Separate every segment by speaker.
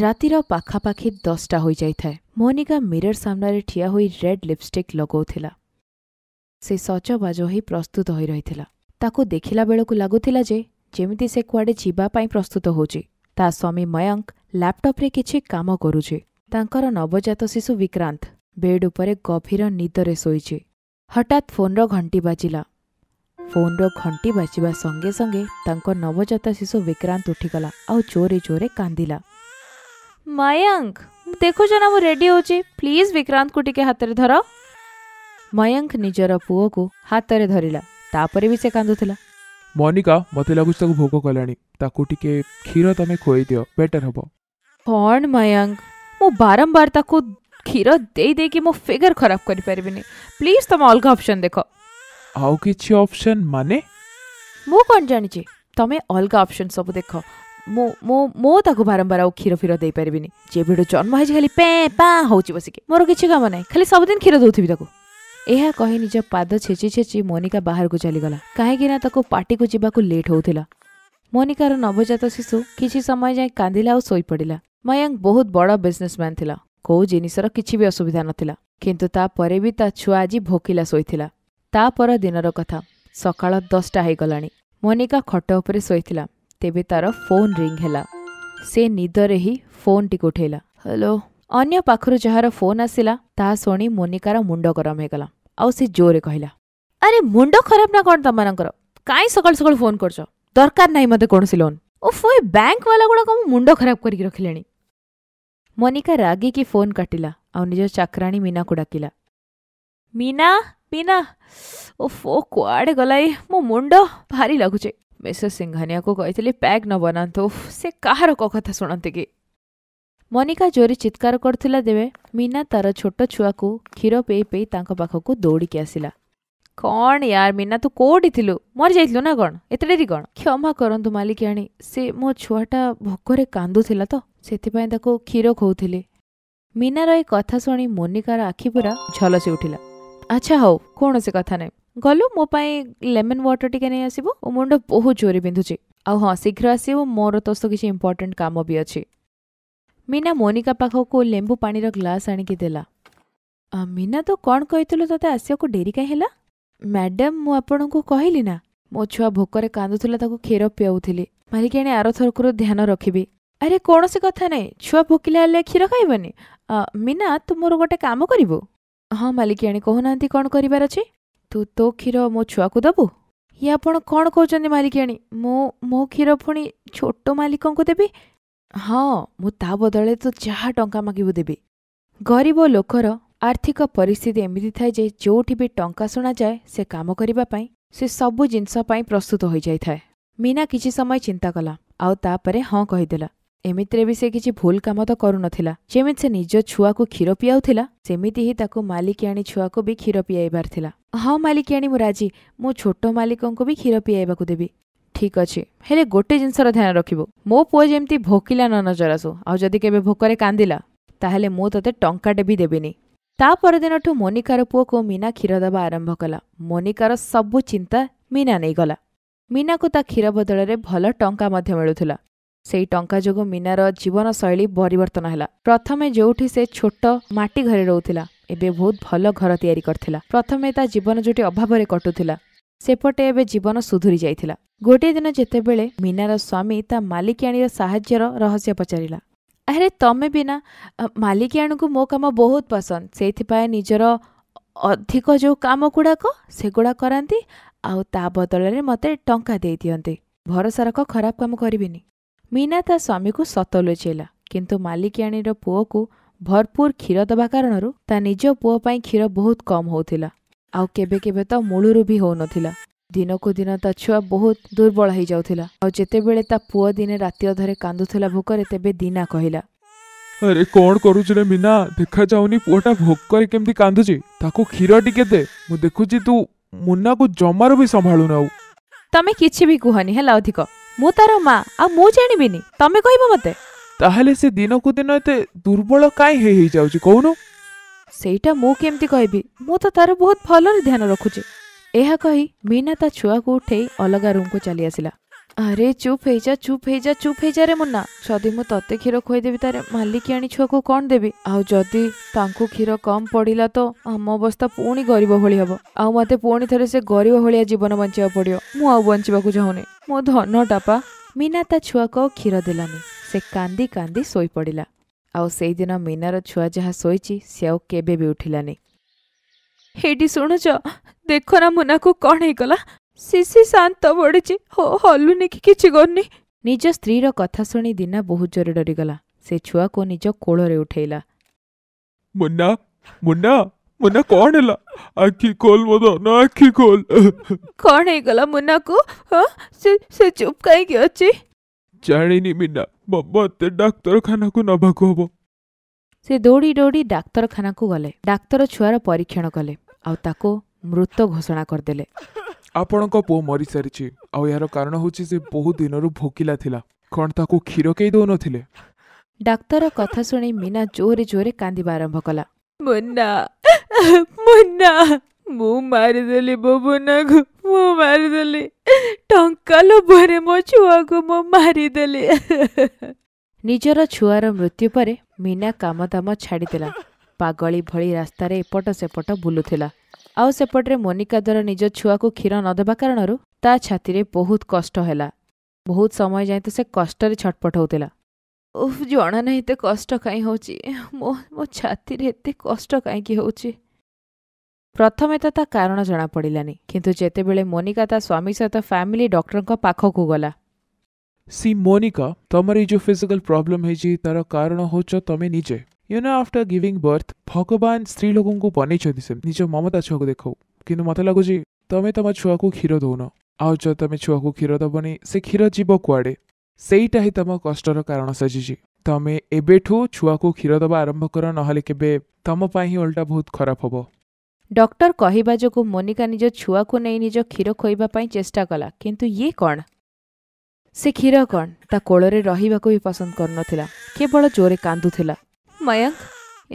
Speaker 1: ରାତିର ପାଖାପାଖି ଦଶଟା ହୋଇଯାଇଥାଏ ମୋନିକା ମିରର ସାମ୍ନାରେ ଠିଆ ହୋଇ ରେଡ୍ ଲିପ୍ଷ୍ଟିକ୍ ଲଗାଉଥିଲା ସେ ସଜବାଜ ହୋଇ ପ୍ରସ୍ତୁତ ହୋଇ ରହିଥିଲା ତାକୁ ଦେଖିଲା ବେଳକୁ ଲାଗୁଥିଲା ଯେ ଯେମିତି ସେ କୁଆଡ଼େ ଯିବା ପାଇଁ ପ୍ରସ୍ତୁତ ହେଉଛି ତା ସ୍ୱାମୀ ମୟଙ୍କ ଲ୍ୟାପ୍ଟପ୍ରେ କିଛି କାମ କରୁଛି ତାଙ୍କର ନବଜାତ ଶିଶୁ ବିକ୍ରାନ୍ତ ବେଡ୍ ଉପରେ ଗଭୀର ନିଦରେ ଶୋଇଛି ହଠାତ୍ ଫୋନ୍ର ଘଣ୍ଟି ବାଜିଲା ଫୋନ୍ର ଘଣ୍ଟି ବାଜିବା ସଙ୍ଗେ ସଙ୍ଗେ ତାଙ୍କ ନବଜାତ ଶିଶୁ ବିକ୍ରାନ୍ତ ଉଠିଗଲା ଆଉ ଜୋରେ ଜୋରେ କାନ୍ଦିଲା ମୟଙ୍କ ଦେଖୁଛ ନା ମୁଁ ରେଡ଼ି ହେଉଛି ପ୍ଲିଜ୍ ବିକ୍ରାନ୍ତକୁ ଟିକେ ହାତରେ ଧର ମୟଙ୍କ ନିଜର ପୁଅକୁ ହାତରେ ଧରିଲା ତାପରେ ବି ସେ କାନ୍ଦୁଥିଲା
Speaker 2: ମନିକା ମୋତେ ଲାଗୁଛି ତାକୁ ଭୋଗ କଲାଣି ତାକୁ ଟିକେ କ୍ଷୀର ତମେ ଖୋଇଦିଅ ବେଟର ହବ
Speaker 1: କ'ଣ ମୟଙ୍କ ମୁଁ ବାରମ୍ବାର ତାକୁ କ୍ଷୀର ଦେଇ ଦେଇକି ମୋ ଫିଗର ଖରାପ କରିପାରିବିନି ପ୍ଲିଜ୍ ତମେ ଅଲଗା ଅପସନ୍ ଦେଖ
Speaker 2: ଆଉ କିଛି ଅପସନ୍ ମାନେ
Speaker 1: ମୁଁ କ'ଣ ଜାଣିଛି ତମେ ଅଲଗା ଅପସନ୍ ସବୁ ଦେଖ ମୁଁ ମୁଁ ମୁଁ ତାକୁ ବାରମ୍ବାର ଆଉ କ୍ଷୀର ଫିର ଦେଇପାରିବିନି ଯେବେଠୁ ଜନ୍ମ ହେଇଛି ଖାଲି ପେ ପା ହେଉଛି ବସିକି ମୋର କିଛି କାମ ନାହିଁ ଖାଲି ସବୁଦିନ କ୍ଷୀର ଦେଉଥିବି ତାକୁ ଏହା କହି ନିଜ ପାଦ ଛେଚି ଛେଚି ମୋନିକା ବାହାରକୁ ଚାଲିଗଲା କାହିଁକି ନା ତାକୁ ପାଟିକୁ ଯିବାକୁ ଲେଟ୍ ହେଉଥିଲା ମୋନିକାର ନବଜାତ ଶିଶୁ କିଛି ସମୟ ଯାଏଁ କାନ୍ଦିଲା ଆଉ ଶୋଇପଡ଼ିଲା ମୟଙ୍କ ବହୁତ ବଡ଼ ବିଜନେସ୍ମ୍ୟାନ୍ ଥିଲା କୋଉ ଜିନିଷର କିଛି ବି ଅସୁବିଧା ନଥିଲା କିନ୍ତୁ ତାପରେ ବି ତା ଛୁଆ ଆଜି ଭୋକିଲା ଶୋଇଥିଲା ତା ପର ଦିନର କଥା ସକାଳ ଦଶଟା ହେଇଗଲାଣି ମୋନିକା ଖଟ ଉପରେ ଶୋଇଥିଲା ତେବେ ତା'ର ଫୋନ୍ ରିଙ୍ଗ୍ ହେଲା ସେ ନିଦରେ ହିଁ ଫୋନ୍ଟିକୁ ଉଠେଇଲା ହ୍ୟାଲୋ ଅନ୍ୟ ପାଖରୁ ଯାହାର ଫୋନ୍ ଆସିଲା ତାହା ଶୁଣି ମୋନିକାର ମୁଣ୍ଡ ଗରମ ହେଇଗଲା ଆଉ ସେ ଜୋରରେ କହିଲା ଆରେ ମୁଣ୍ଡ ଖରାପ ନା କ'ଣ ତମମାନଙ୍କର କାହିଁ ସକାଳୁ ସକାଳୁ ଫୋନ୍ କରୁଛ ଦରକାର ନାହିଁ ମୋତେ କୌଣସି ଲୋନ୍ ଓଫ ଏ ବ୍ୟାଙ୍କବାଲା ଗୁଡ଼ାକ ମୁଁ ମୁଣ୍ଡ ଖରାପ କରିକି ରଖିଲେଣି ମୋନିକା ରାଗିକି ଫୋନ୍ କାଟିଲା ଆଉ ନିଜ ଚାକରାଣୀ ମୀନାକୁ ଡାକିଲା ମୀନା ମୀନା ଓଫ କୁଆଡ଼େ ଗଲା ଏ ମୋ ମୁଣ୍ଡ ଭାରି ଲାଗୁଛି ମିସେସ୍ ସିଂଘାନିଆକୁ କହିଥିଲି ପ୍ୟାକ୍ ନ ବନାନ୍ତୁ ସେ କାହାର କଥା ଶୁଣନ୍ତି କି ମନିକା ଜୋରି ଚିତ୍କାର କରୁଥିଲା ଦେବେ ମୀନା ତାର ଛୋଟ ଛୁଆକୁ କ୍ଷୀର ପେଇ ପେଇ ତାଙ୍କ ପାଖକୁ ଦୌଡ଼ିକି ଆସିଲା କ'ଣ ୟାର ମୀନା ତୁ କୋଉଠି ଥିଲୁ ମରିଯାଇଥିଲୁ ନା କ'ଣ ଏତେ ଡେରି କ'ଣ କ୍ଷମା କରନ୍ତୁ ମାଲିକିଆଣୀ ସେ ମୋ ଛୁଆଟା ଭୋକରେ କାନ୍ଦୁଥିଲା ତ ସେଥିପାଇଁ ତାକୁ କ୍ଷୀର ଖୋଉଥିଲି ମୀନାର ଏ କଥା ଶୁଣି ମୋନିକାର ଆଖି ପୁରା ଝଲସି ଉଠିଲା ଆଚ୍ଛା ହଉ କୌଣସି କଥା ନାହିଁ ଗଲୁ ମୋ ପାଇଁ ଲେମନ୍ ୱାଟର୍ ଟିକେ ନେଇ ଆସିବୁ ଓ ମୁଣ୍ଡ ବହୁତ ଜୋରେ ବିନ୍ଧୁଛି ଆଉ ହଁ ଶୀଘ୍ର ଆସିବୁ ମୋର ତ ସବୁ କିଛି ଇମ୍ପୋର୍ଟାଣ୍ଟ କାମ ବି ଅଛି ମୀନା ମୋନିକା ପାଖକୁ ଲେମ୍ବୁ ପାଣିର ଗ୍ଲାସ୍ ଆଣିକି ଦେଲା ମୀନା ତୁ କ'ଣ କହିଥିଲୁ ତୋତେ ଆସିବାକୁ ଡେରି କାହିଁ ହେଲା ମ୍ୟାଡ଼ାମ୍ ମୁଁ ଆପଣଙ୍କୁ କହିଲି ନା ମୋ ଛୁଆ ଭୋକରେ କାନ୍ଦୁଥିଲା ତାକୁ କ୍ଷୀର ପିଆଉଥିଲି ମାଲିକିଣୀ ଆରଥରକରୁ ଧ୍ୟାନ ରଖିବି ଆରେ କୌଣସି କଥା ନାହିଁ ଛୁଆ ଭୋକିଲା ହେଲେ କ୍ଷୀର ଖାଇବନି ମୀନା ତୁ ମୋର ଗୋଟେ କାମ କରିବୁ ହଁ ମାଲିକିଆଣୀ କହୁନାହାନ୍ତି କ'ଣ କରିବାର ଅଛି ତୁ ତୋ କ୍ଷୀର ମୋ ଛୁଆକୁ ଦେବୁ ଇଏ ଆପଣ କ'ଣ କହୁଛନ୍ତି ଆଣି ମୁଁ ମୋ କ୍ଷୀର ପୁଣି ଛୋଟ ମାଲିକଙ୍କୁ ଦେବି ହଁ ମୁଁ ତା ବଦଳରେ ତୁ ଯାହା ଟଙ୍କା ମାଗିବୁ ଦେବି ଗରିବ ଲୋକର ଆର୍ଥିକ ପରିସ୍ଥିତି ଏମିତି ଥାଏ ଯେ ଯେଉଁଠି ବି ଟଙ୍କା ଶୁଣାଯାଏ ସେ କାମ କରିବା ପାଇଁ ସେ ସବୁ ଜିନିଷ ପାଇଁ ପ୍ରସ୍ତୁତ ହୋଇଯାଇଥାଏ ମୀନା କିଛି ସମୟ ଚିନ୍ତା କଲା ଆଉ ତାପରେ ହଁ କହିଦେଲା ଏମିତିରେ ବି ସେ କିଛି ଭୁଲ କାମ ତ କରୁନଥିଲା ଯେମିତି ସେ ନିଜ ଛୁଆକୁ କ୍ଷୀର ପିଆଉଥିଲା ସେମିତି ହିଁ ତାକୁ ମାଲିକିଆଣୀ ଛୁଆକୁ ବି କ୍ଷୀର ପିଆଇବାର ଥିଲା ହଁ ମାଲିକିଆଣୀ ମୁଁ ରାଜି ମୁଁ ଛୋଟ ମାଲିକଙ୍କୁ ବି କ୍ଷୀର ପିଆଇବାକୁ ଦେବି ଠିକ୍ ଅଛି ହେଲେ ଗୋଟେ ଜିନିଷର ଧ୍ୟାନ ରଖିବୁ ମୋ ପୁଅ ଯେମିତି ଭୋକିଲା ନ ନଜର ଆସୁ ଆଉ ଯଦି କେବେ ଭୋକରେ କାନ୍ଦିଲା ତାହେଲେ ମୁଁ ତତେ ଟଙ୍କାଟେ ବି ଦେବିନି ତା ପରଦିନଠୁ ମୋନିକାର ପୁଅକୁ ମୀନା କ୍ଷୀର ଦେବା ଆରମ୍ଭ କଲା ମୋନିକାର ସବୁ ଚିନ୍ତା ମୀନା ନେଇଗଲା ମୀନାକୁ ତା କ୍ଷୀର ବଦଳରେ ଭଲ ଟଙ୍କା ମଧ୍ୟ ମିଳୁଥିଲା ସେହି ଟଙ୍କା ଯୋଗୁଁ ମୀନାର ଜୀବନଶୈଳୀ ପରିବର୍ତ୍ତନ ହେଲା ପ୍ରଥମେ ଯେଉଁଠି ସେ ଛୋଟ ମାଟି ଘରେ ରହୁଥିଲା ଏବେ ବହୁତ ଭଲ ଘର ତିଆରି କରିଥିଲା ପ୍ରଥମେ ତା ଜୀବନ ଯେଉଁଠି ଅଭାବରେ କଟୁଥିଲା ସେପଟେ ଏବେ ଜୀବନ ସୁଧୁରି ଯାଇଥିଲା ଗୋଟିଏ ଦିନ ଯେତେବେଳେ ମୀନାର ସ୍ୱାମୀ ତା ମାଲିକିଆଣୀର ସାହାଯ୍ୟର ରହସ୍ୟ ପଚାରିଲା ଆରେ ତମେ ବିନା ମାଲିକିଆଣୀଙ୍କୁ ମୋ କାମ ବହୁତ ପସନ୍ଦ ସେଇଥିପାଇଁ ନିଜର ଅଧିକ ଯେଉଁ କାମ ଗୁଡ଼ାକ ସେଗୁଡ଼ା କରାନ୍ତି ଆଉ ତା ବଦଳରେ ମୋତେ ଟଙ୍କା ଦେଇଦିଅନ୍ତି ଭରସାରକ ଖରାପ କାମ କରିବିନି ମୀନା ତା ସ୍ୱାମୀକୁ ସତ ଲୁଚେଇଲା କିନ୍ତୁ ମାଲିକିଆଣୀର ପୁଅକୁ ଭରପୁର କ୍ଷୀର ଦେବା କାରଣରୁ ତା ନିଜ ପୁଅ ପାଇଁ କ୍ଷୀର ବହୁତ କମ୍ ହେଉଥିଲା ଆଉ କେବେ କେବେ ତ ମୂଳରୁ ବି ହେଉନଥିଲା ଦିନକୁ ଦିନ ତା ଛୁଆ ବହୁତ ଦୁର୍ବଳ ହେଇଯାଉଥିଲା ଆଉ ଯେତେବେଳେ ତା ପୁଅ ଦିନେ ରାତି ଅଧରେ କାନ୍ଦୁଥିଲା ଭୋକରେ ତେବେ ଦିନା କହିଲା
Speaker 2: ଆରେ କ'ଣ କରୁଛୁ ରେ ମୀନା ଦେଖାଯାଉନି ପୁଅଟା ଭୋକରେ କେମିତି କାନ୍ଦୁଛି ତାକୁ କ୍ଷୀର ଟିକେ ଦେ ମୁଁ ଦେଖୁଛି ତୁ ମୁନାକୁ ଜମାରୁ ବି ସମ୍ଭାଳୁନାଉ
Speaker 1: ତମେ କିଛି ବି କୁହନି ହେଲା ଅଧିକ ମୁଁ ତାର ମା ଆଉ ମୁଁ ଜାଣିବିନି ତମେ କହିବ ମତେ
Speaker 2: ତାହେଲେ ସେ ଦିନକୁ ଦିନ ଏତେ ଦୁର୍ବଳ କାହିଁ ହେଇ ହେଇଯାଉଛି କହୁନୁ
Speaker 1: ସେଇଟା ମୁଁ କେମିତି କହିବି ମୁଁ ତ ତାର ବହୁତ ଭଲରେ ଧ୍ୟାନ ରଖୁଛି ଏହା କହି ମୀନା ତା ଛୁଆକୁ ଉଠେଇ ଅଲଗା ରୁମ୍କୁ ଚାଲି ଆସିଲା ଆରେ ଚୁପ୍ ହେଇଯା ଚୁପ୍ ହେଇଯା ଚୁପ୍ ହେଇଯା ରେ ମୁନା ଯଦି ମୁଁ ତତେ କ୍ଷୀର ଖୋଇଦେବି ତାରେ ମାଲିକିଆଣି ଛୁଆକୁ କ'ଣ ଦେବି ଆଉ ଯଦି ତାଙ୍କୁ କ୍ଷୀର କମ୍ ପଡ଼ିଲା ତ ଆମ ଅବସ୍ଥା ପୁଣି ଗରିବ ଭଳି ହେବ ଆଉ ମୋତେ ପୁଣି ଥରେ ସେ ଗରିବ ଭଳିଆ ଜୀବନ ବଞ୍ଚିବାକୁ ପଡ଼ିବ ମୁଁ ଆଉ ବଞ୍ଚିବାକୁ ଚାହୁଁନି ମୋ ଧନ ଟାପା ମୀନା ତା ଛୁଆକୁ ଆଉ କ୍ଷୀର ଦେଲାନି ସେ କାନ୍ଦି କାନ୍ଦି ଶୋଇପଡ଼ିଲା ଆଉ ସେଇଦିନ ମୀନାର ଛୁଆ ଯାହା ଶୋଇଛି ସେ ଆଉ କେବେ ବି ଉଠିଲାନି ହେଇଟି ଶୁଣୁଛ ଦେଖ ନା ମୁନାକୁ କ'ଣ ହେଇଗଲା ଶିଶି ଶାନ୍ତ ପଡ଼ିଛି ହଲୁନି କି କିଛି କରୁନି ନିଜ ସ୍ତ୍ରୀର କଥା ଶୁଣି ଦିନା ବହୁତ ଜୋରେ ଡରିଗଲା ସେ ଛୁଆକୁ ନିଜ କୋଳରେ ଉଠେଇଲା
Speaker 2: ମୁନା ମୁନା ಮುನ್ನ ಕೋಣಿಲ್ಲ ಅಕ್ಕಿ ಕೋಲ್ ಮದು ನಾ ಅಕ್ಕಿ ಕೋಲ್
Speaker 1: ಕೋಣ ಹೇಗಲ್ಲ ಮುನ್ನಕು ସେ ଚୁପ୍ କାହିଁକି ଅଛି
Speaker 2: ଜାଣିନି ମିନା ମତେ ଡାକ୍ତରଖାନାକୁ ନେବାକୁ ହବ
Speaker 1: ସେ ଦୌଡ଼ି ଦୌଡ଼ି ଡାକ୍ତରଖାନାକୁ ଗଲେ ଡାକ୍ତର ଛୁଆର ପରୀକ୍ଷଣ କଲେ ଆଉ ତାକୁ ମୃତ ଘୋଷଣା କରିଦେଲେ
Speaker 2: ଆପଣଙ୍କ ପୁଅ ମରିସାରିଛି ଆଉ ଏହାର କାରଣ ହେଉଛି ସେ ବହୁ ଦିନରୁ ଭୋକିଲା ଥିଲା କ'ଣ ତାକୁ କ୍ଷୀର କେହି ଦେଉନଥିଲେ
Speaker 1: ଡାକ୍ତର କଥା ଶୁଣି ମୀନା ଜୋରେ ଜୋରେ କାନ୍ଦିବା ଆରମ୍ଭ କଲା ମୁନ୍ନା ମୁନା ମୁଁ ମାରିଦେଲି ବୋବୁନାକୁ ମୁଁ ମାରିଦେଲି ଟଙ୍କା ଲୋଭରେ ମୋ ଛୁଆକୁ ମୁଁ ମାରିଦେଲି ନିଜର ଛୁଆର ମୃତ୍ୟୁ ପରେ ମୀନା କାମଦାମ ଛାଡ଼ିଥିଲା ପାଗଳି ଭଳି ରାସ୍ତାରେ ଏପଟ ସେପଟ ବୁଲୁଥିଲା ଆଉ ସେପଟରେ ମୋନିକା ଦ୍ୱାରା ନିଜ ଛୁଆକୁ କ୍ଷୀର ନ ଦେବା କାରଣରୁ ତା ଛାତିରେ ବହୁତ କଷ୍ଟ ହେଲା ବହୁତ ସମୟ ଯାଏ ତ ସେ କଷ୍ଟରେ ଛଟପଟ ହେଉଥିଲା ଓଃ ଜଣା ନାହିଁ ଏତେ କଷ୍ଟ କାହିଁ ହେଉଛି ମୋ ମୋ ଛାତିରେ ଏତେ କଷ୍ଟ କାହିଁକି ହେଉଛି ପ୍ରଥମେ ତ ତା କାରଣ ଜଣାପଡ଼ିଲାନି କିନ୍ତୁ ଯେତେବେଳେ ମୋନିକା ତା ସ୍ୱାମୀ ସହିତ ଫ୍ୟାମିଲି ଡକ୍ଟରଙ୍କ ପାଖକୁ ଗଲା
Speaker 2: ସି ମୋନିକା ତମର ଏଇ ଯେଉଁ ଫିଜିକାଲ ପ୍ରୋବ୍ଲେମ୍ ହେଇଛି ତାର କାରଣ ହେଉଛ ତମେ ନିଜେ ୟୁ ନା ଆଫ୍ଟର ଗିଭିଂ ବର୍ଥ ଭଗବାନ ସ୍ତ୍ରୀ ଲୋକଙ୍କୁ ବନେଇଛନ୍ତି ସେ ନିଜ ମମତା ଛୁଆକୁ ଦେଖାଉ କିନ୍ତୁ ମୋତେ ଲାଗୁଛି ତମେ ତମ ଛୁଆକୁ କ୍ଷୀର ଦେଉନ ଆଉ ଯଦି ତମେ ଛୁଆକୁ କ୍ଷୀର ଦେବନି ସେ କ୍ଷୀର ଯିବ କୁଆଡ଼େ ସେଇଟା ହିଁ ତମ କଷ୍ଟର କାରଣ ସାଜିଛି ତମେ ଏବେଠୁ ଛୁଆକୁ କ୍ଷୀର ଦେବା ଆରମ୍ଭ କର ନହେଲେ କେବେ ତମ ପାଇଁ ହିଁ ଓଲଟା ବହୁତ ଖରାପ ହେବ
Speaker 1: ଡକ୍ଟର କହିବା ଯୋଗୁଁ ମୋନିକା ନିଜ ଛୁଆକୁ ନେଇ ନିଜ କ୍ଷୀର ଖୋଇବା ପାଇଁ ଚେଷ୍ଟା କଲା କିନ୍ତୁ ଇଏ କ'ଣ ସେ କ୍ଷୀର କ'ଣ ତା କୋଳରେ ରହିବାକୁ ବି ପସନ୍ଦ କରୁନଥିଲା କେବଳ ଜୋରେ କାନ୍ଦୁଥିଲା ମୟଙ୍କ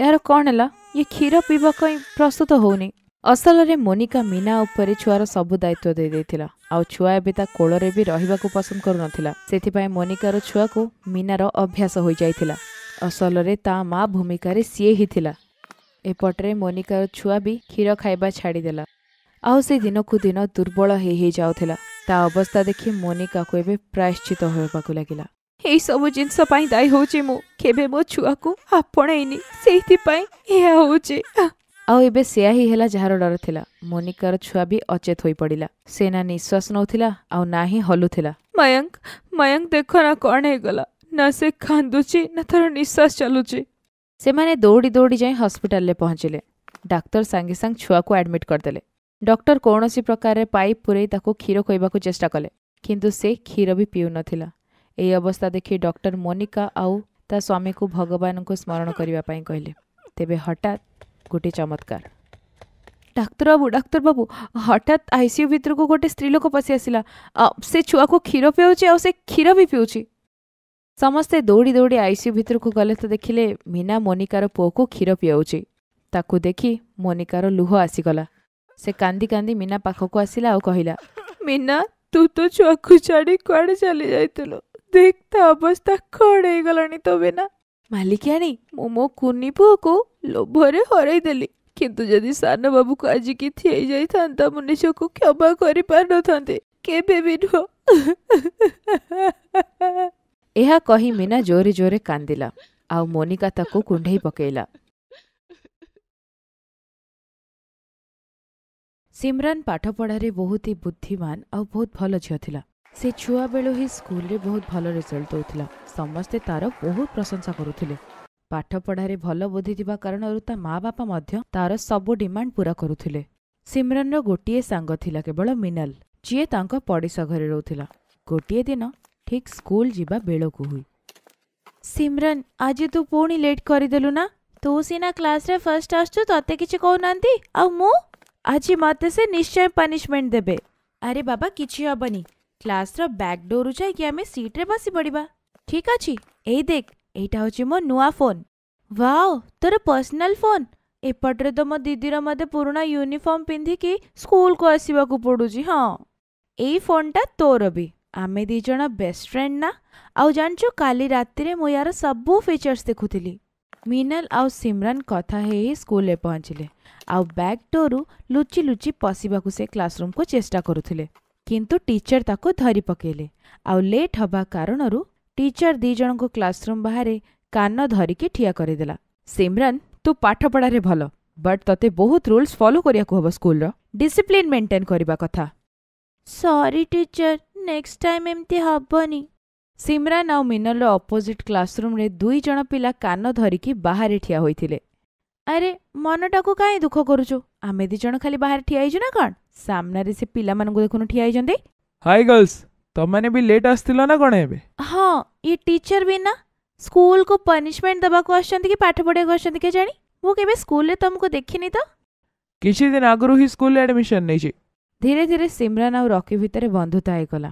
Speaker 1: ଏହାର କ'ଣ ହେଲା ଇଏ କ୍ଷୀର ପିଇବା ପାଇଁ ପ୍ରସ୍ତୁତ ହେଉନି ଅସଲରେ ମୋନିକା ମୀନା ଉପରେ ଛୁଆର ସବୁ ଦାୟିତ୍ୱ ଦେଇଦେଇଥିଲା ଆଉ ଛୁଆ ଏବେ ତା କୋଳରେ ବି ରହିବାକୁ ପସନ୍ଦ କରୁନଥିଲା ସେଥିପାଇଁ ମୋନିକାର ଛୁଆକୁ ମୀନାର ଅଭ୍ୟାସ ହୋଇଯାଇଥିଲା ଅସଲରେ ତା ମା ଭୂମିକାରେ ସିଏ ହିଁ ଥିଲା ଏପଟରେ ମୋନିକାର ଛୁଆ ବି କ୍ଷୀର ଖାଇବା ଛାଡ଼ିଦେଲା ଆଉ ସେ ଦିନକୁ ଦିନ ଦୁର୍ବଳ ହେଇ ଯାଉଥିଲା ତା ଅବସ୍ଥା ଦେଖି ମୋନିକାକୁ ଏବେ ପ୍ରାୟଶ୍ଚିତ ହେବାକୁ ଲାଗିଲା ଏଇସବୁ ଜିନିଷ ପାଇଁ ଦାୟୀ ହେଉଛି ମୁଁ କେବେ ମୋ ଛୁଆକୁ ଆପଣେଇନି ସେଇଥିପାଇଁ ଏହା ହେଉଛି ଆଉ ଏବେ ସେୟା ହିଁ ହେଲା ଯାହାର ଡର ଥିଲା ମୋନିକାର ଛୁଆ ବି ଅଚେତ ହୋଇପଡ଼ିଲା ସେ ନା ନିଶ୍ୱାସ ନେଉଥିଲା ଆଉ ନା ହିଁ ହଲୁଥିଲା ମୟଙ୍କ ମୟଙ୍କ ଦେଖ ନା କ'ଣ ହେଇଗଲା ନା ସେ କାନ୍ଦୁଛି ନା ତାର ନିଶ୍ୱାସ ଚାଲୁଛି ସେମାନେ ଦୌଡ଼ି ଦୌଡ଼ି ଯାଇ ହସ୍ପିଟାଲରେ ପହଞ୍ଚିଲେ ଡାକ୍ତର ସାଙ୍ଗେ ସାଙ୍ଗେ ଛୁଆକୁ ଆଡମିଟ୍ କରିଦେଲେ ଡକ୍ଟର କୌଣସି ପ୍ରକାରରେ ପାଇପ୍ ପୂରେଇ ତାକୁ କ୍ଷୀର ଖୋଇବାକୁ ଚେଷ୍ଟା କଲେ କିନ୍ତୁ ସେ କ୍ଷୀର ବି ପିଉନଥିଲା ଏହି ଅବସ୍ଥା ଦେଖି ଡକ୍ଟର ମୋନିକା ଆଉ ତା ସ୍ୱାମୀକୁ ଭଗବାନଙ୍କୁ ସ୍ମରଣ କରିବା ପାଇଁ କହିଲେ ତେବେ ହଠାତ୍ ଗୋଟିଏ ଚମତ୍କାର ডাক্তারবাবু ডাক্তারবাবু হঠাৎ আইসিইউ ভিতরକୁ ଗୋଟେ ସ୍ତ୍ରୀ ଲୋକ ପଶି ଆସିଲା ସେ ଛୁଆକୁ କ୍ଷୀର ପିଉଛି ଆଉ ସେ କ୍ଷୀର ବି ପିଉଛି ସମସ୍ତେ ଦୌଡ଼ି ଦୌଡ଼ି ଆଇସିୟୁ ଭିତରକୁ ଗଲେ ତ ଦେଖିଲେ ମୀନା ମୋନିକାର ପୁଅକୁ କ୍ଷୀର ପିଆଉଛି ତାକୁ ଦେଖି ମୋନିକାର ଲୁହ ଆସିଗଲା ସେ କାନ୍ଦି କାନ୍ଦି ମୀନା ପାଖକୁ ଆସିଲା ଆଉ କହିଲା ମୀନା ତୁ ତୋ ଛୁଆକୁ ଛାଡ଼ି କୁଆଡ଼େ ଚାଲି ଯାଇଥିଲୁ ଦେଖ ତା ଅବସ୍ଥା କ'ଣ ହେଇଗଲାଣି ତୋ ବିନା ମାଲିକିଆଣୀ ମୁଁ ମୋ କୁନି ପୁଅକୁ ଲୋଭରେ ହରାଇଦେଲି କିନ୍ତୁ ଯଦି ସାନ ବାବୁକୁ ଆଜି କିଛି ହେଇଯାଇଥାନ୍ତା ମୁଁ ନିଜକୁ କ୍ଷମା କରିପାରିନଥାନ୍ତି କେବେ ବି ନୁହଁ ଏହା କହି ମୀନା ଜୋରେ ଜୋରେ କାନ୍ଦିଲା ଆଉ ମୋନିକା ତାକୁ କୁଣ୍ଢେଇ ପକେଇଲା ସିମ୍ରାନ୍ ପାଠପଢ଼ାରେ ବହୁତ ହି ବୁଦ୍ଧିମାନ ଆଉ ବହୁତ ଭଲ ଝିଅ ଥିଲା ସେ ଛୁଆବେଳୁ ହିଁ ସ୍କୁଲରେ ବହୁତ ଭଲ ରେଜଲ୍ଟ ଦେଉଥିଲା ସମସ୍ତେ ତାର ବହୁତ ପ୍ରଶଂସା କରୁଥିଲେ ପାଠପଢ଼ାରେ ଭଲ ବୁଦ୍ଧି ଥିବା କାରଣରୁ ତା ମା ବାପା ମଧ୍ୟ ତାର ସବୁ ଡିମାଣ୍ଡ ପୂରା କରୁଥିଲେ ସିମରନର ଗୋଟିଏ ସାଙ୍ଗ ଥିଲା କେବଳ ମିନାଲ ଯିଏ ତାଙ୍କ ପଡ଼ିଶା ଘରେ ରହୁଥିଲା ଗୋଟିଏ ଦିନ ଠିକ୍ ସ୍କୁଲ ଯିବା ବେଳକୁ ହୁଏ ସିମରନ ଆଜି ତୁ ପୁଣି ଲେଟ୍ କରିଦେଲୁ ନା ତୁ ସିନା କ୍ଲାସରେ ଫାର୍ଷ୍ଟ ଆସୁଛୁ ତତେ କିଛି କହୁନାହାନ୍ତି ଆଉ ମୁଁ ଆଜି ମତେ ସେ ନିଶ୍ଚୟ ପାନିଶମେଣ୍ଟ ଦେବେ ଆରେ ବାବା କିଛି ହବନି କ୍ଲାସ୍ର ବ୍ୟାକ୍ ଡୋର୍ରୁ ଯାଇକି ଆମେ ସିଟ୍ରେ ବସି ପଡ଼ିବା ଠିକ୍ ଅଛି ଏଇ ଦେଖ ଏଇଟା ହେଉଛି ମୋ ନୂଆ ଫୋନ୍ ୱାଓ ତୋର ପର୍ସନାଲ୍ ଫୋନ୍ ଏପଟରେ ତ ମୋ ଦିଦିର ମୋତେ ପୁରୁଣା ୟୁନିଫର୍ମ ପିନ୍ଧିକି ସ୍କୁଲକୁ ଆସିବାକୁ ପଡ଼ୁଛି ହଁ ଏଇ ଫୋନ୍ଟା ତୋର ବି ଆମେ ଦୁଇ ଜଣ ବେଷ୍ଟ ଫ୍ରେଣ୍ଡ ନା ଆଉ ଜାଣିଛୁ କାଲି ରାତିରେ ମୁଁ ୟାର ସବୁ ଫିଚର୍ସ ଦେଖୁଥିଲି ମିନାଲ ଆଉ ସିମରାନ କଥା ହେଇ ହେଇ ସ୍କୁଲରେ ପହଞ୍ଚିଲେ ଆଉ ବ୍ୟାକ୍ ଡୋର୍ରୁ ଲୁଚି ଲୁଚି ପଶିବାକୁ ସେ କ୍ଲାସରୁମ୍କୁ ଚେଷ୍ଟା କରୁଥିଲେ কিন্তু টিচার তাকো ধরি পকেলে আউ লেট হবা কারণরু টিচার দুইজনক ক্লাসরুম বাহারে কানো ধরি কি ঠিয়া করি দিলা সিমরান তো পাঠ পড়ারে ভাল বাট ততে বহুত রুলস ফলো করিয়া কো হবা স্কুলর ডিসিপ্লিন মেইনটেইন করিবা কথা সরি টিচার নেক্সট টাইম এমতি হবনি সিমরান আউ মিনালর অপোজিট ক্লাসরুমরে দুইজন পিলা কানো ধরি কি বাহারে ঠিয়া হইtile ଆରେ ମନଟାକୁ କାହିଁ ଦୁଃଖ କରୁଛୁ ଆମେ ଦି ଜଣ ଖାଲି ବାହାରେ ଠିଆ ହେଇଛୁ ନା କ'ଣ ସାମ୍ନାରେ ସେ ପିଲାମାନଙ୍କୁ ଦେଖୁନୁ ଠିଆ ହେଇଛନ୍ତି
Speaker 2: ହାଇ ଗର୍ଲସ ତମମାନେ ବି ଲେଟ୍ ଆସିଥିଲ ନା କ'ଣ ଏବେ
Speaker 1: ହଁ ଇଏ ଟିଚର ବି ନା ସ୍କୁଲକୁ ପନିଶମେଣ୍ଟ ଦେବାକୁ ଆସିଛନ୍ତି କି ପାଠ ପଢ଼ିବାକୁ ଆସୁଛନ୍ତି କେଜାଣି ମୁଁ କେବେ ସ୍କୁଲରେ ତମକୁ ଦେଖିନି ତ
Speaker 2: କିଛି ଦିନ ଆଗରୁ ହିଁ ସ୍କୁଲରେ ଆଡ଼ମିସନ ନେଇଛି
Speaker 1: ଧୀରେ ଧୀରେ ସିମରାନ ଆଉ ରକି ଭିତରେ ବନ୍ଧୁତା ହେଇଗଲା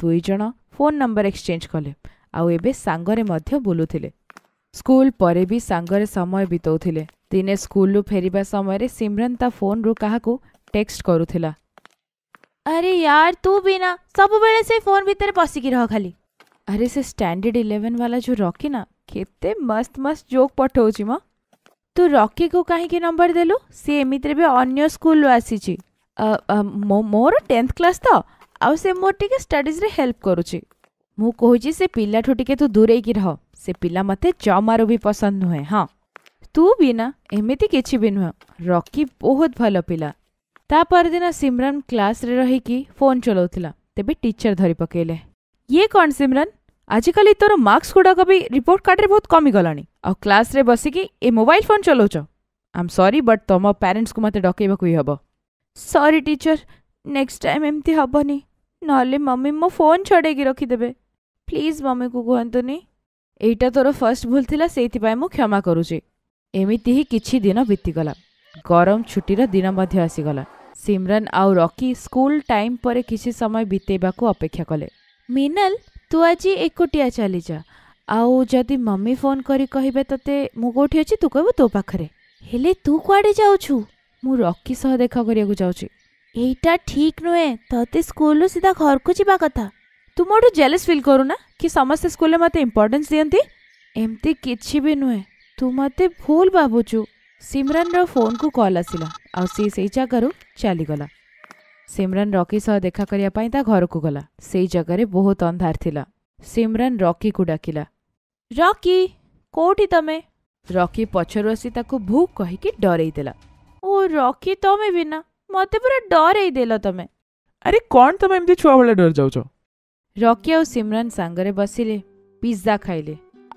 Speaker 1: ଦୁଇ ଜଣ ଫୋନ୍ ନମ୍ବର ଏକ୍ସଚେଞ୍ଜ କଲେ ଆଉ ଏବେ ସାଙ୍ଗରେ ମଧ୍ୟ ବୁଲୁଥିଲେ ସ୍କୁଲ ପରେ ବି ସାଙ୍ଗରେ ସମୟ ବିତାଉଥିଲେ दिने स्कूल रु फेर समय सिमरन ता फोन रु क्या टेक्स्ट करूला अरे यार तू भी ना सब बेले से फोन भीतर पसिक रह खाली अरे से स्टैंडर्ड इलेवेन वाला जो रॉकी ना केते मस्त मस्त जोक पठौ म तू रॉकी को कहीं नंबर देलु सी एम भी अन्य स्कूल रु आसी मो मोर टेन्थ क्लास तो आ मो टे स्टडीज रे हेल्प करुचे मुझे से पिला ठू टे तू दूरे रह से पिला मत जमारू भी पसंद नुहे हाँ ତୁ ବିନା ଏମିତି କିଛି ବି ନୁହେଁ ରକି ବହୁତ ଭଲ ପିଲା ତା ପରଦିନ ସିମରନ କ୍ଲାସ୍ରେ ରହିକି ଫୋନ୍ ଚଲାଉଥିଲା ତେବେ ଟିଚର ଧରି ପକାଇଲେ ଇଏ କ'ଣ ସିମରନ ଆଜିକାଲି ତୋର ମାର୍କସ୍ ଗୁଡ଼ାକ ବି ରିପୋର୍ଟ କାର୍ଡ଼ରେ ବହୁତ କମିଗଲାଣି ଆଉ କ୍ଲାସ୍ରେ ବସିକି ଏ ମୋବାଇଲ ଫୋନ୍ ଚଲାଉଛ ଆମ୍ ସରି ବଟ୍ ତମ ପ୍ୟାରେଣ୍ଟସ୍କୁ ମୋତେ ଡକେଇବାକୁ ହିଁ ହେବ ସରି ଟିଚର ନେକ୍ସଟ ଟାଇମ୍ ଏମିତି ହେବନି ନହେଲେ ମମି ମୋ ଫୋନ୍ ଛଡ଼େଇକି ରଖିଦେବେ ପ୍ଲିଜ୍ ମମିକୁ କୁହନ୍ତୁନି ଏଇଟା ତୋର ଫାର୍ଷ୍ଟ ଭୁଲ ଥିଲା ସେଇଥିପାଇଁ ମୁଁ କ୍ଷମା କରୁଛି ଏମିତି ହିଁ କିଛି ଦିନ ବିତିଗଲା ଗରମ ଛୁଟିର ଦିନ ମଧ୍ୟ ଆସିଗଲା ସିମରନ୍ ଆଉ ରକି ସ୍କୁଲ ଟାଇମ୍ ପରେ କିଛି ସମୟ ବିତେଇବାକୁ ଅପେକ୍ଷା କଲେ ମିନାଲ ତୁ ଆଜି ଏକୁଟିଆ ଚାଲିଯା ଆଉ ଯଦି ମମି ଫୋନ୍ କରି କହିବେ ତତେ ମୁଁ କେଉଁଠି ଅଛି ତୁ କହିବୁ ତୋ ପାଖରେ ହେଲେ ତୁ କୁଆଡ଼େ ଯାଉଛୁ ମୁଁ ରକି ସହ ଦେଖା କରିବାକୁ ଯାଉଛି ଏଇଟା ଠିକ୍ ନୁହେଁ ତତେ ସ୍କୁଲରୁ ସିଧା ଘରକୁ ଯିବା କଥା ତୁ ମୋଠୁ ଜେଲେସ୍ ଫିଲ୍ କରୁନା କି ସମସ୍ତେ ସ୍କୁଲରେ ମୋତେ ଇମ୍ପୋର୍ଟାନ୍ସ ଦିଅନ୍ତି ଏମିତି କିଛି ବି ନୁହେଁ ତୁ ମୋତେ ଭୁଲ ଭାବୁଛୁ ସିମରାନର ଫୋନ୍କୁ କଲ୍ ଆସିଲା ଆଉ ସିଏ ସେଇ ଜାଗାରୁ ଚାଲିଗଲା ସିମରାନ ରକି ସହ ଦେଖା କରିବା ପାଇଁ ତା ଘରକୁ ଗଲା ସେଇ ଜାଗାରେ ବହୁତ ଅନ୍ଧାର ଥିଲା ସିମରାନ ରକିକୁ ଡାକିଲା ରକି କୋଉଠି ତମେ ରକି ପଛରୁ ଆସି ତାକୁ ଭୁକ୍ କହିକି ଡରେଇ ଦେଲା ଓ ରକି ତମେ ବି ନା ମତେ ପୁରା ଡରେଇ ଦେଲ ତମେ
Speaker 2: ଆରେ କ'ଣ ତମେ ଏମିତି ଛୁଆବେଳେ ଡରି ଯାଉଛ
Speaker 1: ରକି ଆଉ ସିମରାନ ସାଙ୍ଗରେ ବସିଲେ ପିଜ୍ଜା ଖାଇଲେ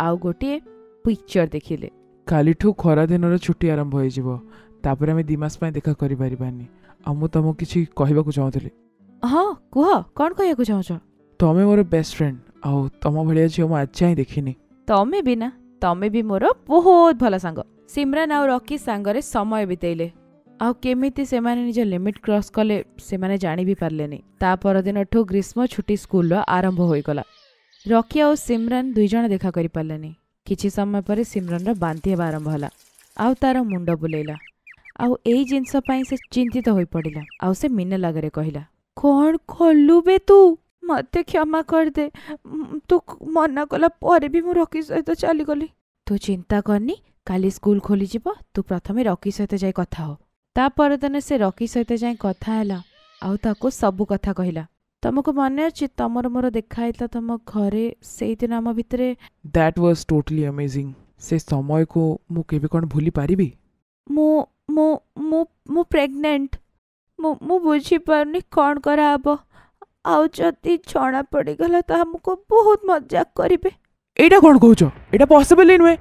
Speaker 1: ଆଉ ଗୋଟିଏ ପିକ୍ଚର ଦେଖିଲେ
Speaker 2: କାଲିଠୁ ଖରାଦିନର ଛୁଟି ଆରମ୍ଭ ହୋଇଯିବ ତାପରେ ଆମେ ଦୁଇ ମାସ ପାଇଁ ଦେଖା କରିପାରିବାନି ଆଉ ମୁଁ ତମକୁ କିଛି କହିବାକୁ ଚାହୁଁଥିଲି
Speaker 1: ହଁ କୁହ କ'ଣ
Speaker 2: କହିବାକୁ ଚାହୁଁଛ ତମେ ମୋର ବେଷ୍ଟ ଫ୍ରେଣ୍ଡ ଆଉ ତମ ଭଳିଆ ଝିଅ ମୁଁ ଆଜି ଯାଏଁ ଦେଖିନି
Speaker 1: ତମେ ବି ନା ତମେ ବି ମୋର ବହୁତ ଭଲ ସାଙ୍ଗ ସିମ୍ରାନ ଆଉ ରକି ସାଙ୍ଗରେ ସମୟ ବିତେଇଲେ ଆଉ କେମିତି ସେମାନେ ନିଜ ଲିମିଟ୍ କ୍ରସ୍ କଲେ ସେମାନେ ଜାଣି ବି ପାରିଲେନି ତା ପରଦିନଠୁ ଗ୍ରୀଷ୍ମ ଛୁଟି ସ୍କୁଲର ଆରମ୍ଭ ହୋଇଗଲା ରକି ଆଉ ସିମ୍ରାନ ଦୁଇଜଣ ଦେଖା କରିପାରିଲେନି କିଛି ସମୟ ପରେ ସିମ୍ରନ୍ର ବାନ୍ତି ହେବା ଆରମ୍ଭ ହେଲା ଆଉ ତା'ର ମୁଣ୍ଡ ବୁଲେଇଲା ଆଉ ଏଇ ଜିନିଷ ପାଇଁ ସେ ଚିନ୍ତିତ ହୋଇପଡ଼ିଲା ଆଉ ସେ ମିନ ଲାଗରେ କହିଲା କ'ଣ ଖୋଲୁ ବେ ତୁ ମୋତେ କ୍ଷମା କରିଦେ ତୁ ମନା କଲା ପରେ ବି ମୁଁ ରକି ସହିତ ଚାଲିଗଲି ତୁ ଚିନ୍ତା କରନି କାଲି ସ୍କୁଲ ଖୋଲିଯିବ ତୁ ପ୍ରଥମେ ରକି ସହିତ ଯାଇ କଥା ହୋ ତା ପରଦିନ ସେ ରକି ସହିତ ଯାଇ କଥା ହେଲା ଆଉ ତାକୁ ସବୁ କଥା କହିଲା ତମକୁ ମନେ ଅଛି ତମର ମୋର ଦେଖା ହେଇଥିଲା ତମ ଘରେ ସେଇଦିନ ଆମ ଭିତରେ
Speaker 2: ଦ୍ୟାଟ୍ ୱାଜ୍ ଟୋଟାଲି ଆମେଜିଂ ସେ ସମୟକୁ ମୁଁ କେବେ କ'ଣ ଭୁଲି ପାରିବି
Speaker 1: ମୁଁ ମୁଁ ମୁଁ ମୁଁ ପ୍ରେଗନେଣ୍ଟ ମୁଁ ମୁଁ ବୁଝିପାରୁନି କ'ଣ କରାହେବ ଆଉ ଯଦି ଜଣା ପଡ଼ିଗଲା ତ ଆମକୁ ବହୁତ ମଜାକ କରିବେ
Speaker 2: ଏଇଟା କ'ଣ କହୁଛ ଏଇଟା
Speaker 1: ପସିବଲ୍ ନୁହେଁ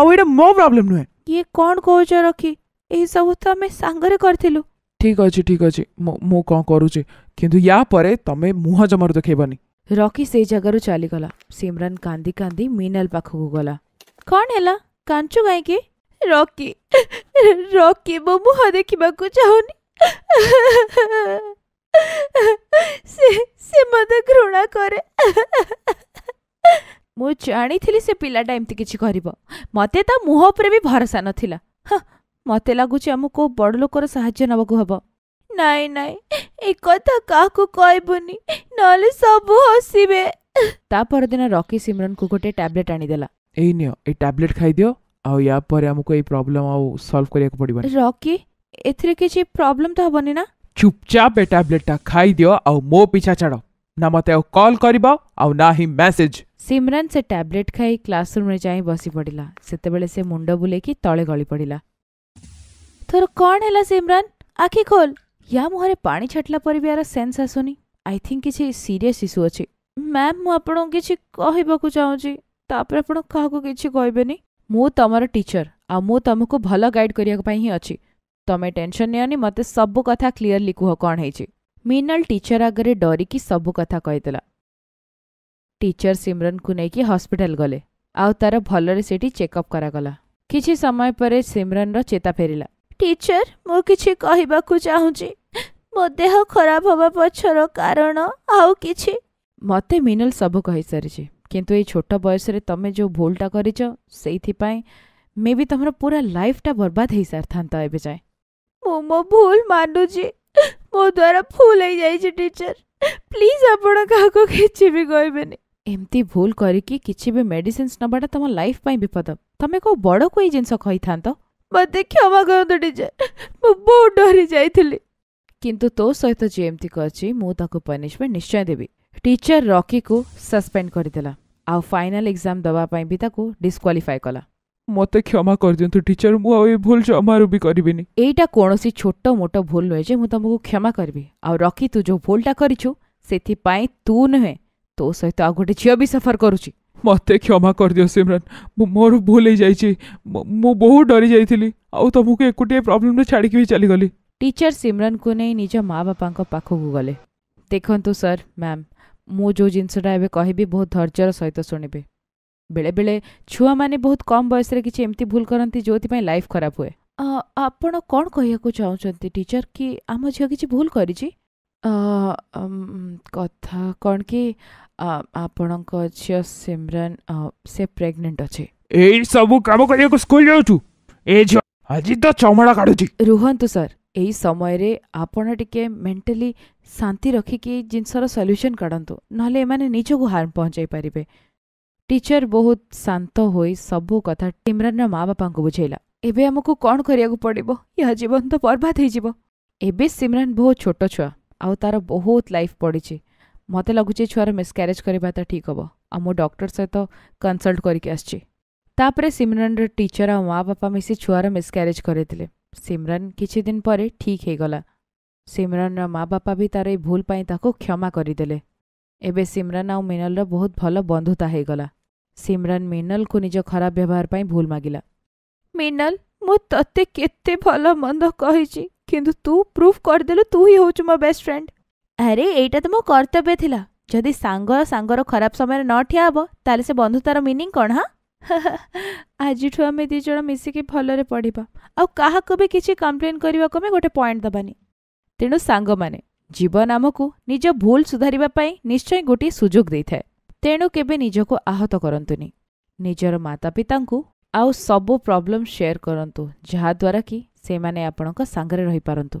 Speaker 1: ଆଉ ଏଇଟା
Speaker 2: ମୋ ପ୍ରୋବ୍ଲେମ୍ ନୁହେଁ
Speaker 1: କିଏ କ'ଣ କହୁଛ ରଖି ଏହିସବୁ ତ ଆମେ
Speaker 2: ସାଙ୍ଗରେ କରିଥିଲୁ ঠিক ଅଛି ଠିକ୍ ଅଛି ମୁଁ କ'ଣ କରୁଛି କିନ୍ତୁ ୟା ପରେ ତମେ ମୁହଁ ଜମାରୁ ଦେଖେଇବନି
Speaker 1: ରକି ସେଇ ଜାଗାରୁ ଚାଲିଗଲା ସିମରାନ କାନ୍ଦି କାନ୍ଦି ମିନାଲ ପାଖକୁ ଗଲା କ'ଣ ହେଲା କାଞ୍ଚୁ କାହିଁକି ରକି ରକି ମୋ ମୁହଁ ଦେଖିବାକୁ ଚାହୁଁନି ସେ ସେ ମୋତେ ଘୃଣା କରେ ମୁଁ ଜାଣିଥିଲି ସେ ପିଲାଟା ଏମିତି କିଛି କରିବ ମୋତେ ତା ମୁହଁ ଉପରେ ବି ଭରସା ନଥିଲା ହଁ ମୋତେ ଲାଗୁଛି ଆମକୁ ବଡ଼ଲୋକର ସାହାଯ୍ୟ ନେବାକୁ ହେବ ନାଇଁ ନାଇଁ ଏ କଥା କାହାକୁ କହିବୁନି ନହେଲେ ସବୁ ହସିବେ ତା ପରଦିନ ରକି ସିମରନକୁ ଗୋଟେ ଟ୍ୟାବଲେଟ୍ ଆଣିଦେଲା
Speaker 2: ଏଇ ନିଅ ଏଇ ଟ୍ୟାବଲେଟ୍ ଖାଇଦିଅ ଆଉ ୟା ପରେ ଆମକୁ ଏଇ ପ୍ରୋବ୍ଲେମ୍ ଆଉ ସଲ୍ଭ କରିବାକୁ ପଡ଼ିବନି
Speaker 1: ରକି ଏଥିରେ କିଛି ପ୍ରୋବ୍ଲେମ୍ ତ ହେବନି ନା
Speaker 2: ଚୁପଚାପ ଏ ଟ୍ୟାବଲେଟ୍ଟା ଖାଇଦିଅ ଆଉ ମୋ ପିଛା ଛାଡ଼ ନା ମୋତେ ଆଉ କଲ୍ କରିବ ଆଉ ନା ହିଁ ମେସେଜ୍
Speaker 1: ସିମରାନ ସେ ଟ୍ୟାବଲେଟ୍ ଖାଇ କ୍ଲାସରୁମ୍ରେ ଯାଇ ବସି ପଡ଼ିଲା ସେତେବେଳେ ସେ ମୁଣ୍ଡ ବୁଲେଇକି ତଳେ ଗଳି ପଡ଼ିଲା ତୋର କ'ଣ ହେଲା ସିମ୍ରାନ ଆଖି ଖୋଲ ୟା ମୁହଁରେ ପାଣି ଛାଟିଲା ପରେ ବି ଏହାର ସେନ୍ସ ଆସୁନି ଆଇ ଥିଙ୍କ କିଛି ସିରିୟସ୍ ଇସ୍ୟୁ ଅଛି ମ୍ୟାମ୍ ମୁଁ ଆପଣଙ୍କୁ କିଛି କହିବାକୁ ଚାହୁଁଛି ତାପରେ ଆପଣ କାହାକୁ କିଛି କହିବେନି ମୁଁ ତମର ଟିଚର ଆଉ ମୁଁ ତମକୁ ଭଲ ଗାଇଡ୍ କରିବା ପାଇଁ ହିଁ ଅଛି ତମେ ଟେନସନ୍ ନିଅନି ମୋତେ ସବୁ କଥା କ୍ଲିଅରଲି କୁହ କ'ଣ ହେଇଛି ମିନଲ ଟିଚର ଆଗରେ ଡରିକି ସବୁ କଥା କହିଦେଲା ଟିଚର ସିମ୍ରନକୁ ନେଇକି ହସ୍ପିଟାଲ ଗଲେ ଆଉ ତାର ଭଲରେ ସେଠି ଚେକଅପ୍ କରାଗଲା କିଛି ସମୟ ପରେ ସିମ୍ରନର ଚେତା ଫେରିଲା ଟିଚର ମୁଁ କିଛି କହିବାକୁ ଚାହୁଁଛି ମୋ ଦେହ ଖରାପ ହେବା ପଛର କାରଣ ଆଉ କିଛି ମୋତେ ମିନଲ ସବୁ କହିସାରିଛି କିନ୍ତୁ ଏଇ ଛୋଟ ବୟସରେ ତମେ ଯେଉଁ ଭୁଲଟା କରିଛ ସେଇଥିପାଇଁ ମେ ବି ତମର ପୁରା ଲାଇଫ୍ଟା ବର୍ବାଦ ହେଇସାରିଥାନ୍ତା ଏବେ ଯାଏଁ ମୁଁ ମୋ ଭୁଲ ମାନୁଛି ମୋ ଦ୍ୱାରା ଭୁଲ ହେଇଯାଇଛି ଟିଚର ପ୍ଲିଜ୍ ଆପଣ କାହାକୁ କିଛି ବି କହିବେନି ଏମିତି ଭୁଲ କରିକି କିଛି ବି ମେଡିସିନ୍ସ ନେବାଟା ତମ ଲାଇଫ୍ ପାଇଁ ବିପଦ ତମେ କେଉଁ ବଡ଼କୁ ଏଇ ଜିନିଷ କହିଥାନ୍ତ ମୋତେ କ୍ଷମା କରନ୍ତୁ ଟିଚର୍ ମୁଁ ବହୁତ ଡରି ଯାଇଥିଲି କିନ୍ତୁ ତୋ ସହିତ ଯିଏ ଏମିତି କରିଛି ମୁଁ ତାକୁ ପନିଶମେଣ୍ଟ ନିଶ୍ଚୟ ଦେବି ଟିଚର୍ ରକିକୁ ସସ୍ପେଣ୍ଡ କରିଦେଲା ଆଉ ଫାଇନାଲ୍ ଏକ୍ଜାମ୍ ଦେବା ପାଇଁ ବି ତାକୁ
Speaker 2: ଡିସ୍କ୍ୱାଲିଫାଏ କଲା ମୋତେ କ୍ଷମା କରିଦିଅନ୍ତୁ ଟିଚର୍ ମୁଁ ଆଉ ଏ ଭୁଲ ଜମାରୁ ବି କରିବିନି
Speaker 1: ଏଇଟା କୌଣସି ଛୋଟ ମୋଟ ଭୁଲ ନୁହେଁ ଯେ ମୁଁ ତମକୁ କ୍ଷମା କରିବି ଆଉ ରକି ତୁ ଯେଉଁ ଭୁଲଟା କରିଛୁ ସେଥିପାଇଁ ତୁ ନୁହେଁ
Speaker 2: ତୋ ସହିତ ଆଉ ଗୋଟେ ଝିଅ ବି ସଫର କରୁଛି मत क्षमा कर दियो सिमरन मोर भूल मु बहुत डरी जाइ तुमको एकुटे प्रॉब्लम छाड़ी भी चली
Speaker 1: टीचर सिमरन को नहीं निज माँ बापा पाख गले देखु सर मैम मु जो जिनसटा एवं कह बहुत धर्जर सहित शुणी बेले बेले छुआ मैंने बहुत कम बयस एमती भूल करती जो लाइफ खराब हुए आप कौन कह चाहते टीचर कि आम झील कि भूल कर कथा कौन कि ଆପଣଙ୍କ ଝିଅ ସିମରନ ସେ ପ୍ରେଗନେଣ୍ଟ ଅଛି
Speaker 2: ଏଇ ସବୁ କାମ କରିବାକୁ ସ୍କୁଲ ଯାଉଛୁ ଏ ଝିଅ ଆଜି ତ ଚମଡ଼ା କାଢୁଛି ରୁହନ୍ତୁ
Speaker 1: ସାର୍ ଏଇ ସମୟରେ ଆପଣ ଟିକେ ମେଣ୍ଟାଲି ଶାନ୍ତି ରଖିକି ଏଇ ଜିନିଷର ସଲ୍ୟୁସନ୍ କାଢ଼ନ୍ତୁ ନହେଲେ ଏମାନେ ନିଜକୁ ହାର୍ମ ପହଞ୍ଚାଇ ପାରିବେ ଟିଚର ବହୁତ ଶାନ୍ତ ହୋଇ ସବୁ କଥା ଟିମରାନ୍ର ମା ବାପାଙ୍କୁ ବୁଝାଇଲା ଏବେ ଆମକୁ କ'ଣ କରିବାକୁ ପଡ଼ିବ ଏହା ଜୀବନ ତ ବର୍ବାଦ ହେଇଯିବ ଏବେ ସିମରାନ୍ ବହୁତ ଛୋଟ ଛୁଆ ଆଉ ତାର ବହୁତ ଲାଇଫ୍ ପଡ଼ିଛି मत लगुचे छुआर मिसक्यारेज करवा ठीक हे आ मु डक्टर सहित कनसल्ट करपर सिमरन टीचर आ माँ बापा मिसी छुआर मिसक्यारेज करते सिमरन किद ठीक है गला सिमरन माँ बापा भी तार भूल क्षमा करदे एवं सिमरन आउ मिनल बहुत भल बंधुता होगला सिमरन मिनल को निज खराब व्यवहार पर भूल मगला मिनल मु ते भल मंद कही तू प्रूफ करदेलु तु ही हो बेस्ट फ्रेंड ଆରେ ଏଇଟା ତ ମୋ କର୍ତ୍ତବ୍ୟ ଥିଲା ଯଦି ସାଙ୍ଗ ସାଙ୍ଗର ଖରାପ ସମୟରେ ନ ଠିଆ ହେବ ତାହେଲେ ସେ ବନ୍ଧୁତାର ମିନିଂ କ'ଣ ହଁ ଆଜିଠୁ ଆମେ ଦୁଇ ଜଣ ମିଶିକି ଭଲରେ ପଢ଼ିବା ଆଉ କାହାକୁ ବି କିଛି କମ୍ପ୍ଲେନ୍ କରିବାକୁ ଆମେ ଗୋଟେ ପଏଣ୍ଟ ଦେବାନି ତେଣୁ ସାଙ୍ଗମାନେ ଜୀବନ ଆମକୁ ନିଜ ଭୁଲ ସୁଧାରିବା ପାଇଁ ନିଶ୍ଚୟ ଗୋଟିଏ ସୁଯୋଗ ଦେଇଥାଏ ତେଣୁ କେବେ ନିଜକୁ ଆହତ କରନ୍ତୁନି ନିଜର ମାତାପିତାଙ୍କୁ ଆଉ ସବୁ ପ୍ରୋବ୍ଲେମ୍ ସେୟାର କରନ୍ତୁ ଯାହାଦ୍ୱାରା କି ସେମାନେ ଆପଣଙ୍କ ସାଙ୍ଗରେ ରହିପାରନ୍ତୁ